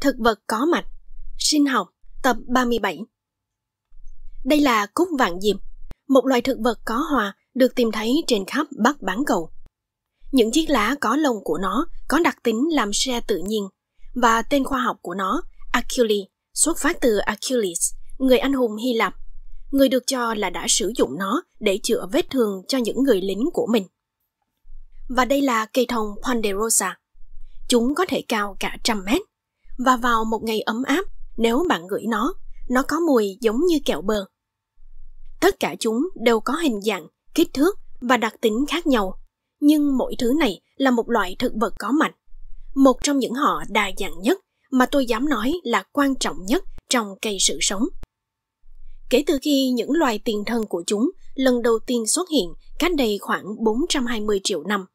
Thực vật có mạch, sinh học, tập 37 Đây là cúc vạn diệp, một loài thực vật có hòa được tìm thấy trên khắp Bắc bán cầu. Những chiếc lá có lông của nó có đặc tính làm xe tự nhiên và tên khoa học của nó, Achilles, xuất phát từ Achilles, người anh hùng Hy Lạp, người được cho là đã sử dụng nó để chữa vết thương cho những người lính của mình và đây là cây thông Ponderosa. Chúng có thể cao cả trăm mét, và vào một ngày ấm áp, nếu bạn ngửi nó, nó có mùi giống như kẹo bơ. Tất cả chúng đều có hình dạng, kích thước và đặc tính khác nhau, nhưng mỗi thứ này là một loại thực vật có mạch. Một trong những họ đa dạng nhất mà tôi dám nói là quan trọng nhất trong cây sự sống. Kể từ khi những loài tiền thân của chúng lần đầu tiên xuất hiện cách đây khoảng 420 triệu năm,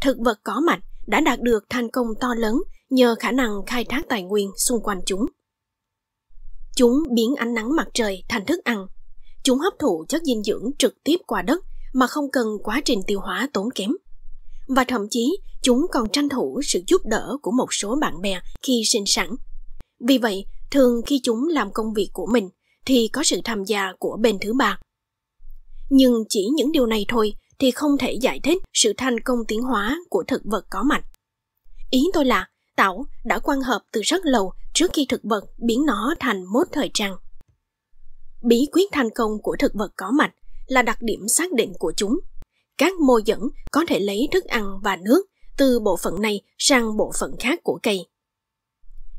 thực vật có mạch đã đạt được thành công to lớn nhờ khả năng khai thác tài nguyên xung quanh chúng. Chúng biến ánh nắng mặt trời thành thức ăn. Chúng hấp thụ chất dinh dưỡng trực tiếp qua đất mà không cần quá trình tiêu hóa tốn kém. Và thậm chí chúng còn tranh thủ sự giúp đỡ của một số bạn bè khi sinh sản. Vì vậy, thường khi chúng làm công việc của mình thì có sự tham gia của bên thứ ba. Nhưng chỉ những điều này thôi thì không thể giải thích sự thành công tiến hóa của thực vật có mạch. Ý tôi là tảo đã quan hợp từ rất lâu trước khi thực vật biến nó thành mốt thời trang. Bí quyết thành công của thực vật có mạch là đặc điểm xác định của chúng. Các mô dẫn có thể lấy thức ăn và nước từ bộ phận này sang bộ phận khác của cây.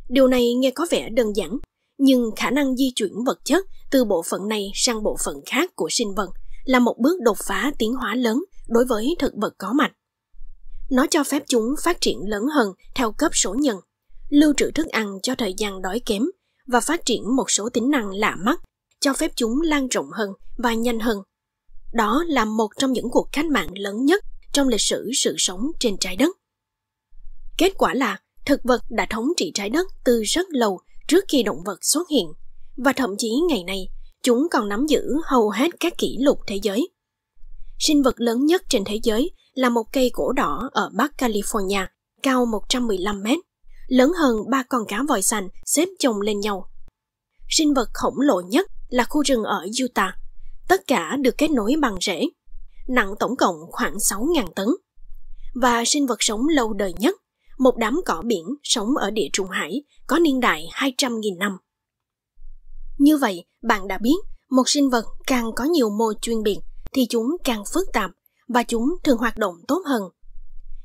Điều này nghe có vẻ đơn giản, nhưng khả năng di chuyển vật chất từ bộ phận này sang bộ phận khác của sinh vật là một bước đột phá tiến hóa lớn đối với thực vật có mạch. Nó cho phép chúng phát triển lớn hơn theo cấp số nhân, lưu trữ thức ăn cho thời gian đói kém và phát triển một số tính năng lạ mắt, cho phép chúng lan rộng hơn và nhanh hơn. Đó là một trong những cuộc cách mạng lớn nhất trong lịch sử sự sống trên trái đất. Kết quả là thực vật đã thống trị trái đất từ rất lâu trước khi động vật xuất hiện và thậm chí ngày nay Chúng còn nắm giữ hầu hết các kỷ lục thế giới. Sinh vật lớn nhất trên thế giới là một cây cổ đỏ ở Bắc California, cao 115 mét, lớn hơn ba con cá vòi xanh xếp chồng lên nhau. Sinh vật khổng lồ nhất là khu rừng ở Utah. Tất cả được kết nối bằng rễ, nặng tổng cộng khoảng 6.000 tấn. Và sinh vật sống lâu đời nhất, một đám cỏ biển sống ở địa trung hải có niên đại 200.000 năm. Như vậy, bạn đã biết, một sinh vật càng có nhiều mô chuyên biệt thì chúng càng phức tạp và chúng thường hoạt động tốt hơn.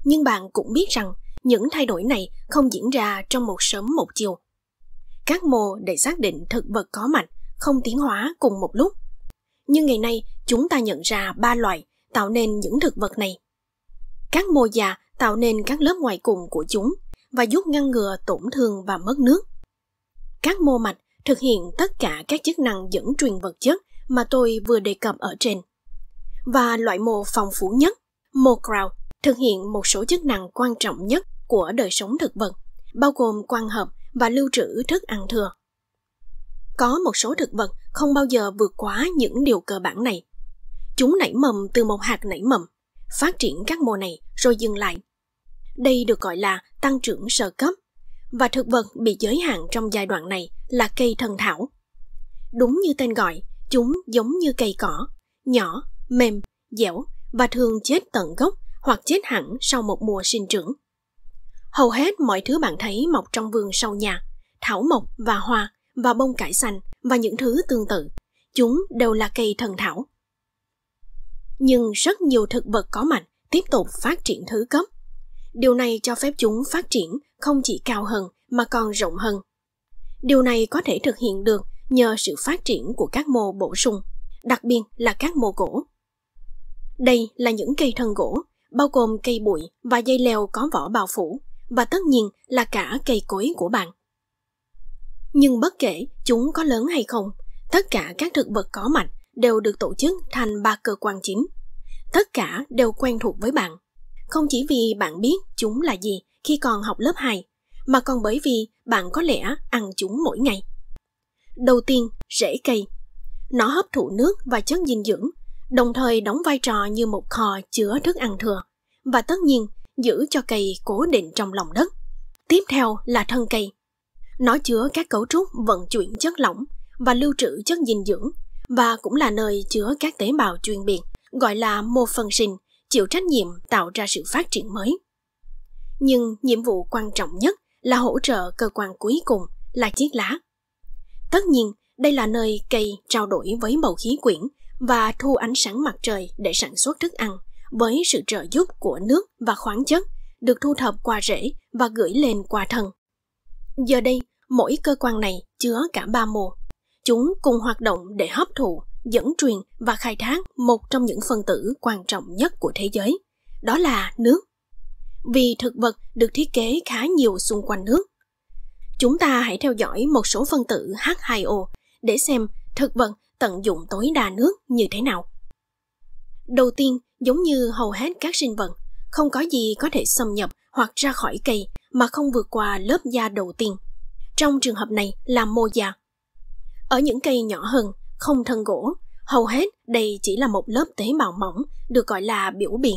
Nhưng bạn cũng biết rằng những thay đổi này không diễn ra trong một sớm một chiều. Các mô để xác định thực vật có mạch không tiến hóa cùng một lúc. Nhưng ngày nay, chúng ta nhận ra ba loại tạo nên những thực vật này. Các mô già tạo nên các lớp ngoài cùng của chúng và giúp ngăn ngừa tổn thương và mất nước. Các mô mạch thực hiện tất cả các chức năng dẫn truyền vật chất mà tôi vừa đề cập ở trên. Và loại mô phòng phủ nhất, mô crowd, thực hiện một số chức năng quan trọng nhất của đời sống thực vật, bao gồm quan hợp và lưu trữ thức ăn thừa. Có một số thực vật không bao giờ vượt quá những điều cơ bản này. Chúng nảy mầm từ một hạt nảy mầm, phát triển các mô này rồi dừng lại. Đây được gọi là tăng trưởng sơ cấp và thực vật bị giới hạn trong giai đoạn này là cây thần thảo. Đúng như tên gọi, chúng giống như cây cỏ, nhỏ, mềm, dẻo và thường chết tận gốc hoặc chết hẳn sau một mùa sinh trưởng. Hầu hết mọi thứ bạn thấy mọc trong vườn sau nhà, thảo mộc và hoa và bông cải xanh và những thứ tương tự, chúng đều là cây thần thảo. Nhưng rất nhiều thực vật có mạch tiếp tục phát triển thứ cấp. Điều này cho phép chúng phát triển không chỉ cao hơn mà còn rộng hơn. Điều này có thể thực hiện được nhờ sự phát triển của các mô bổ sung, đặc biệt là các mô gỗ. Đây là những cây thân gỗ, bao gồm cây bụi và dây leo có vỏ bao phủ, và tất nhiên là cả cây cối của bạn. Nhưng bất kể chúng có lớn hay không, tất cả các thực vật có mạch đều được tổ chức thành ba cơ quan chính. Tất cả đều quen thuộc với bạn. Không chỉ vì bạn biết chúng là gì khi còn học lớp 2, mà còn bởi vì bạn có lẽ ăn chúng mỗi ngày. Đầu tiên, rễ cây. Nó hấp thụ nước và chất dinh dưỡng, đồng thời đóng vai trò như một kho chứa thức ăn thừa và tất nhiên giữ cho cây cố định trong lòng đất. Tiếp theo là thân cây. Nó chứa các cấu trúc vận chuyển chất lỏng và lưu trữ chất dinh dưỡng và cũng là nơi chứa các tế bào chuyên biệt gọi là mô phân sinh chịu trách nhiệm tạo ra sự phát triển mới. Nhưng nhiệm vụ quan trọng nhất là hỗ trợ cơ quan cuối cùng là chiếc lá. Tất nhiên, đây là nơi cây trao đổi với bầu khí quyển và thu ánh sáng mặt trời để sản xuất thức ăn với sự trợ giúp của nước và khoáng chất được thu thập qua rễ và gửi lên qua thân. Giờ đây, mỗi cơ quan này chứa cả ba mô. Chúng cùng hoạt động để hấp thụ, dẫn truyền và khai thác một trong những phân tử quan trọng nhất của thế giới, đó là nước vì thực vật được thiết kế khá nhiều xung quanh nước. Chúng ta hãy theo dõi một số phân tử H2O để xem thực vật tận dụng tối đa nước như thế nào. Đầu tiên, giống như hầu hết các sinh vật, không có gì có thể xâm nhập hoặc ra khỏi cây mà không vượt qua lớp da đầu tiên. Trong trường hợp này là mô da. Ở những cây nhỏ hơn, không thân gỗ, hầu hết đây chỉ là một lớp tế bào mỏng được gọi là biểu biện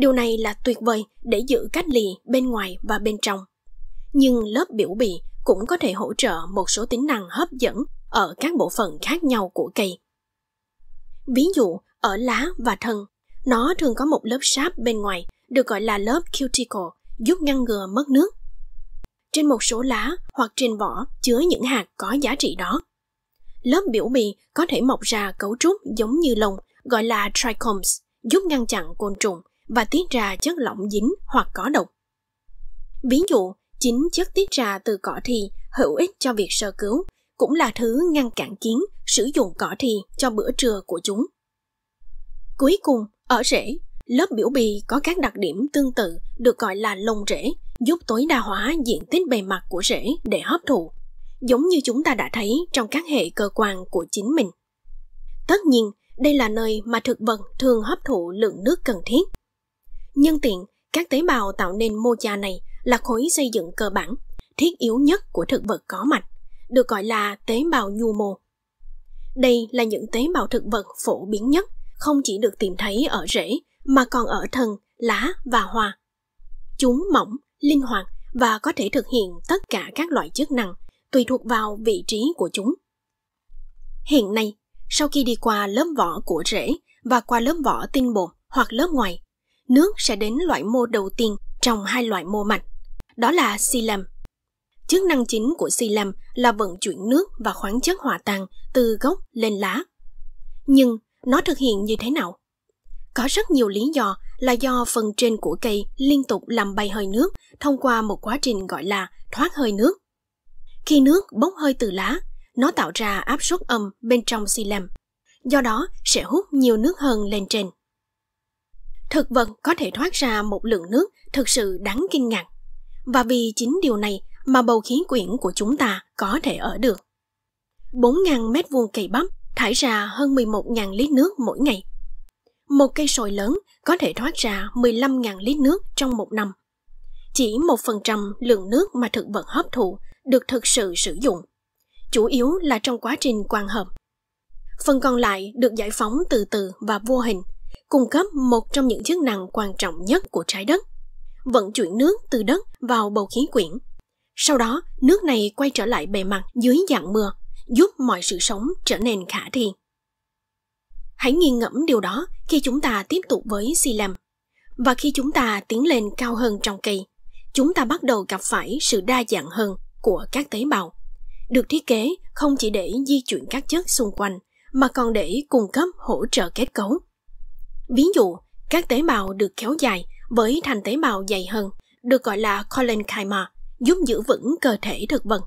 Điều này là tuyệt vời để giữ cách lì bên ngoài và bên trong. Nhưng lớp biểu bì cũng có thể hỗ trợ một số tính năng hấp dẫn ở các bộ phận khác nhau của cây. Ví dụ, ở lá và thân, nó thường có một lớp sáp bên ngoài được gọi là lớp cuticle giúp ngăn ngừa mất nước. Trên một số lá hoặc trên vỏ chứa những hạt có giá trị đó. Lớp biểu bì có thể mọc ra cấu trúc giống như lông gọi là trichomes giúp ngăn chặn côn trùng và tiết ra chất lỏng dính hoặc có độc. Ví dụ, chính chất tiết ra từ cỏ thì hữu ích cho việc sơ cứu, cũng là thứ ngăn cản kiến sử dụng cỏ thì cho bữa trưa của chúng. Cuối cùng, ở rễ, lớp biểu bì có các đặc điểm tương tự được gọi là lông rễ, giúp tối đa hóa diện tích bề mặt của rễ để hấp thụ, giống như chúng ta đã thấy trong các hệ cơ quan của chính mình. Tất nhiên, đây là nơi mà thực vật thường hấp thụ lượng nước cần thiết Nhân tiện, các tế bào tạo nên mô mocha này là khối xây dựng cơ bản, thiết yếu nhất của thực vật có mạch, được gọi là tế bào nhu mô. Đây là những tế bào thực vật phổ biến nhất, không chỉ được tìm thấy ở rễ mà còn ở thân, lá và hoa. Chúng mỏng, linh hoạt và có thể thực hiện tất cả các loại chức năng tùy thuộc vào vị trí của chúng. Hiện nay, sau khi đi qua lớp vỏ của rễ và qua lớp vỏ tinh bột hoặc lớp ngoài, nước sẽ đến loại mô đầu tiên trong hai loại mô mạch, đó là silam. Chức năng chính của silam là vận chuyển nước và khoáng chất hòa tan từ gốc lên lá. Nhưng nó thực hiện như thế nào? Có rất nhiều lý do là do phần trên của cây liên tục làm bay hơi nước thông qua một quá trình gọi là thoát hơi nước. Khi nước bốc hơi từ lá, nó tạo ra áp suất âm bên trong xi lem. Do đó sẽ hút nhiều nước hơn lên trên thực vật có thể thoát ra một lượng nước thực sự đáng kinh ngạc. Và vì chính điều này mà bầu khí quyển của chúng ta có thể ở được. 4.000 mét vuông cây bắp thải ra hơn 11.000 lít nước mỗi ngày. Một cây sồi lớn có thể thoát ra 15.000 lít nước trong một năm. Chỉ 1% lượng nước mà thực vật hấp thụ được thực sự sử dụng, chủ yếu là trong quá trình quang hợp. Phần còn lại được giải phóng từ từ và vô hình – cung cấp một trong những chức năng quan trọng nhất của trái đất, vận chuyển nước từ đất vào bầu khí quyển. Sau đó, nước này quay trở lại bề mặt dưới dạng mưa, giúp mọi sự sống trở nên khả thi. Hãy nghiền ngẫm điều đó khi chúng ta tiếp tục với si lầm. Và khi chúng ta tiến lên cao hơn trong cây, chúng ta bắt đầu gặp phải sự đa dạng hơn của các tế bào. Được thiết kế không chỉ để di chuyển các chất xung quanh, mà còn để cung cấp hỗ trợ kết cấu Ví dụ, các tế bào được kéo dài với thành tế bào dày hơn, được gọi là cholenchyma, giúp giữ vững cơ thể thực vật.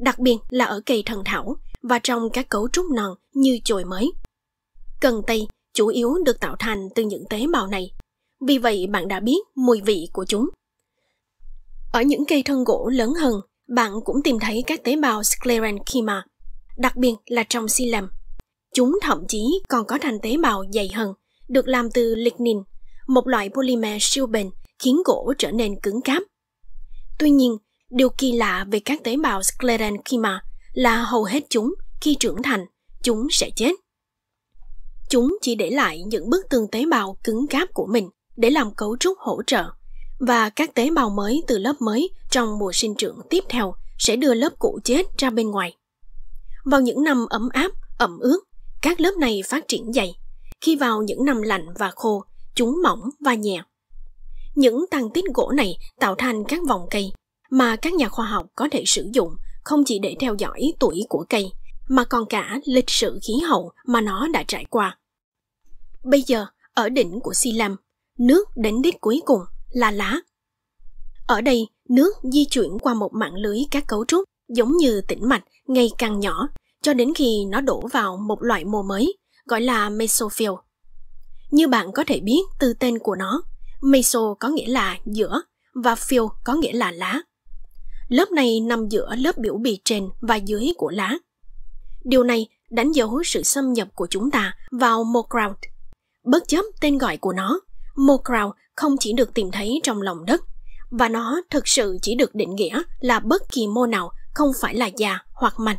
Đặc biệt là ở cây thần thảo và trong các cấu trúc non như chồi mới. Cần tây chủ yếu được tạo thành từ những tế bào này. Vì vậy bạn đã biết mùi vị của chúng. Ở những cây thân gỗ lớn hơn, bạn cũng tìm thấy các tế bào sclerenchyma, đặc biệt là trong xi lầm. Chúng thậm chí còn có thành tế bào dày hơn được làm từ lignin, một loại polymer siêu bền khiến gỗ trở nên cứng cáp. Tuy nhiên, điều kỳ lạ về các tế bào sclerenchyma là hầu hết chúng khi trưởng thành, chúng sẽ chết. Chúng chỉ để lại những bức tường tế bào cứng cáp của mình để làm cấu trúc hỗ trợ và các tế bào mới từ lớp mới trong mùa sinh trưởng tiếp theo sẽ đưa lớp cũ chết ra bên ngoài. Vào những năm ấm áp, ẩm ướt, các lớp này phát triển dày khi vào những năm lạnh và khô, chúng mỏng và nhẹ. Những tăng tích gỗ này tạo thành các vòng cây mà các nhà khoa học có thể sử dụng không chỉ để theo dõi tuổi của cây, mà còn cả lịch sử khí hậu mà nó đã trải qua. Bây giờ, ở đỉnh của Si Lam, nước đến đích cuối cùng là lá. Ở đây, nước di chuyển qua một mạng lưới các cấu trúc giống như tĩnh mạch ngày càng nhỏ cho đến khi nó đổ vào một loại mô mới gọi là mesophyll. Như bạn có thể biết từ tên của nó, meso có nghĩa là giữa và phyll có nghĩa là lá. Lớp này nằm giữa lớp biểu bì trên và dưới của lá. Điều này đánh dấu sự xâm nhập của chúng ta vào Mokraut. Bất chấp tên gọi của nó, Mokraut không chỉ được tìm thấy trong lòng đất, và nó thực sự chỉ được định nghĩa là bất kỳ mô nào không phải là già hoặc mảnh.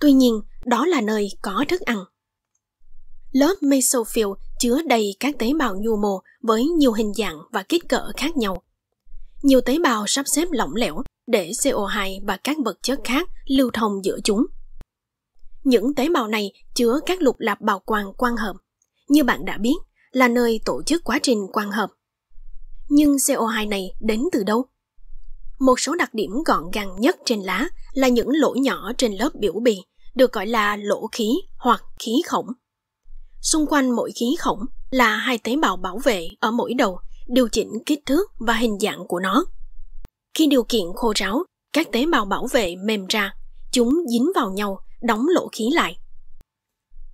Tuy nhiên, đó là nơi có thức ăn. Lớp mesophyll chứa đầy các tế bào nhu mô với nhiều hình dạng và kích cỡ khác nhau. Nhiều tế bào sắp xếp lỏng lẻo để CO2 và các vật chất khác lưu thông giữa chúng. Những tế bào này chứa các lục lạp bào quang quang hợp. Như bạn đã biết, là nơi tổ chức quá trình quang hợp. Nhưng CO2 này đến từ đâu? Một số đặc điểm gọn gàng nhất trên lá là những lỗ nhỏ trên lớp biểu bì, được gọi là lỗ khí hoặc khí khổng. Xung quanh mỗi khí khổng là hai tế bào bảo vệ ở mỗi đầu điều chỉnh kích thước và hình dạng của nó. Khi điều kiện khô ráo, các tế bào bảo vệ mềm ra, chúng dính vào nhau, đóng lỗ khí lại.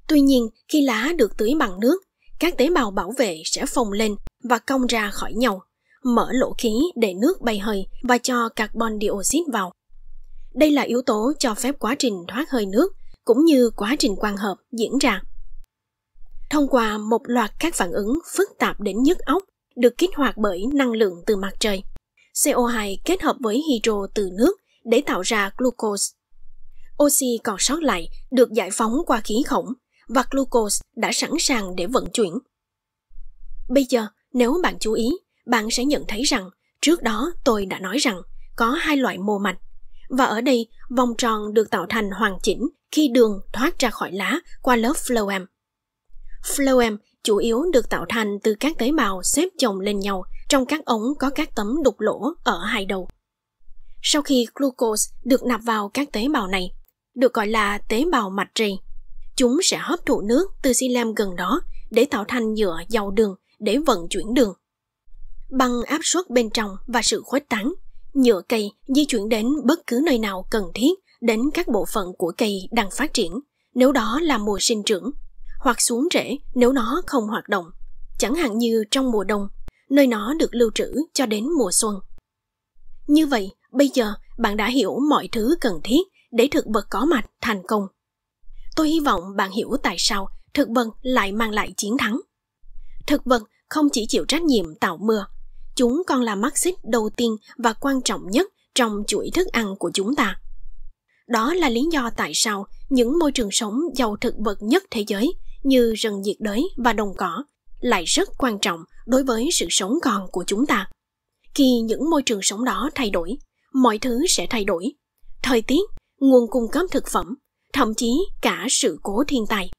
Tuy nhiên, khi lá được tưới bằng nước, các tế bào bảo vệ sẽ phồng lên và cong ra khỏi nhau, mở lỗ khí để nước bay hơi và cho carbon dioxide vào. Đây là yếu tố cho phép quá trình thoát hơi nước cũng như quá trình quang hợp diễn ra thông qua một loạt các phản ứng phức tạp đến nhức óc được kích hoạt bởi năng lượng từ mặt trời. CO2 kết hợp với hydro từ nước để tạo ra glucose. Oxy còn sót lại được giải phóng qua khí khổng và glucose đã sẵn sàng để vận chuyển. Bây giờ, nếu bạn chú ý, bạn sẽ nhận thấy rằng trước đó tôi đã nói rằng có hai loại mô mạch và ở đây vòng tròn được tạo thành hoàn chỉnh khi đường thoát ra khỏi lá qua lớp phloem. Phloem chủ yếu được tạo thành từ các tế bào xếp chồng lên nhau trong các ống có các tấm đục lỗ ở hai đầu. Sau khi glucose được nạp vào các tế bào này, được gọi là tế bào mạch trì, chúng sẽ hấp thụ nước từ xi gần đó để tạo thành nhựa giàu đường để vận chuyển đường. Bằng áp suất bên trong và sự khuếch tán, nhựa cây di chuyển đến bất cứ nơi nào cần thiết đến các bộ phận của cây đang phát triển, nếu đó là mùa sinh trưởng hoặc xuống rễ nếu nó không hoạt động, chẳng hạn như trong mùa đông, nơi nó được lưu trữ cho đến mùa xuân. Như vậy, bây giờ bạn đã hiểu mọi thứ cần thiết để thực vật có mạch thành công. Tôi hy vọng bạn hiểu tại sao thực vật lại mang lại chiến thắng. Thực vật không chỉ chịu trách nhiệm tạo mưa, chúng còn là mắt xích đầu tiên và quan trọng nhất trong chuỗi thức ăn của chúng ta. Đó là lý do tại sao những môi trường sống giàu thực vật nhất thế giới như rừng nhiệt đới và đồng cỏ lại rất quan trọng đối với sự sống còn của chúng ta. Khi những môi trường sống đó thay đổi, mọi thứ sẽ thay đổi. Thời tiết, nguồn cung cấp thực phẩm, thậm chí cả sự cố thiên tai.